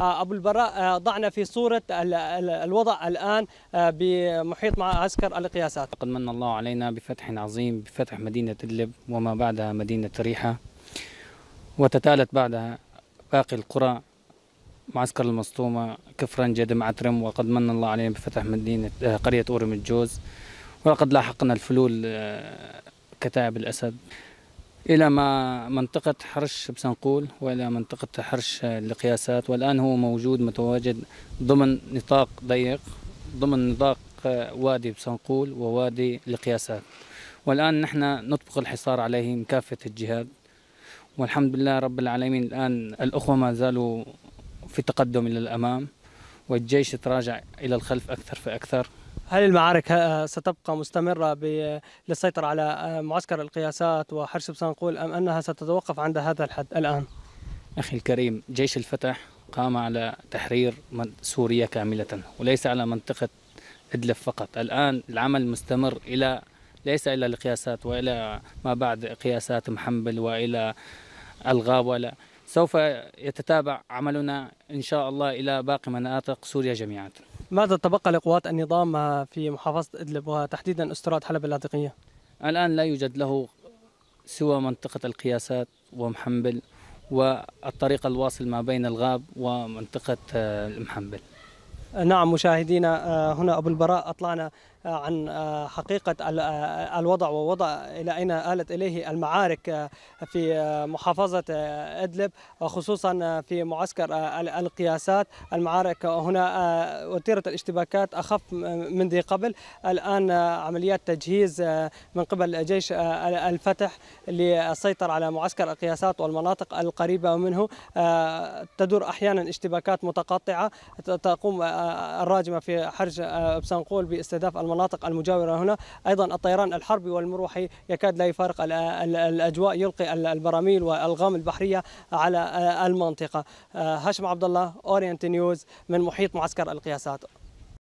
آه، ابو البراء آه، ضعنا في صوره الوضع الان آه، بمحيط مع عسكر القياسات. لقد من الله علينا بفتح عظيم بفتح مدينه ادلب وما بعدها مدينه ريحه وتتالت بعدها باقي القرى معسكر المصطومة كفرنجة عترم وقد من الله علينا بفتح مدينة قرية أورم الجوز ولقد لاحقنا الفلول كتائب الأسد الى ما منطقه حرش بسنقول والى منطقه حرش القياسات والان هو موجود متواجد ضمن نطاق ضيق ضمن نطاق وادي بسنقول ووادي القياسات والان نحن نطبق الحصار عليه من كافه الجهات والحمد لله رب العالمين الان الاخوه ما زالوا في تقدم الى الامام والجيش تراجع الى الخلف اكثر فاكثر هل المعارك ستبقى مستمرة للسيطرة على آه، معسكر القياسات وحرس بسنقول أم أنها ستتوقف عند هذا الحد الآن؟ أخي الكريم جيش الفتح قام على تحرير سوريا كاملة وليس على منطقة إدلب فقط الآن العمل مستمر إلى ليس إلى القياسات وإلى ما بعد قياسات محمبل وإلى الغاب ولا سوف يتتابع عملنا إن شاء الله إلى باقي مناطق سوريا جميعاً ماذا تبقى لقوات النظام في محافظة إدلب وتحديدا أسترات حلب اللاذقية؟ الآن لا يوجد له سوى منطقة القياسات ومحمبل والطريق الواصل ما بين الغاب ومنطقة آه، المحمبل نعم مشاهدينا آه، هنا أبو البراء أطلعنا عن آه، حقيقة آه، الوضع ووضع إلى أين آلت إليه المعارك آه، في محافظة إدلب وخصوصا في معسكر القياسات المعارك هنا وتيرة الاشتباكات أخف من ذي قبل الآن عمليات تجهيز من قبل جيش الفتح للسيطرة على معسكر القياسات والمناطق القريبة منه تدور أحيانا اشتباكات متقطعة تقوم الراجمة في حرج بسنقول باستهداف المناطق المناطق المجاورة هنا أيضا الطيران الحربي والمروحي يكاد لا يفارق الأجواء يلقي البراميل والألغام البحرية على آه، المنطقة آه، هاشم عبد الله أورينت نيوز من محيط معسكر القياسات